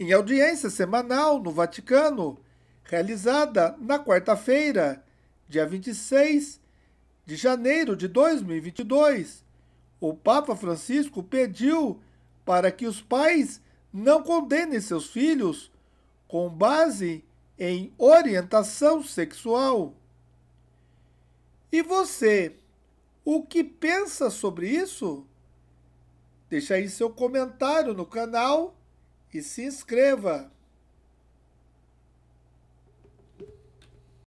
Em audiência semanal no Vaticano, realizada na quarta-feira, dia 26 de janeiro de 2022, o Papa Francisco pediu para que os pais não condenem seus filhos com base em orientação sexual. E você, o que pensa sobre isso? Deixe aí seu comentário no canal e se inscreva!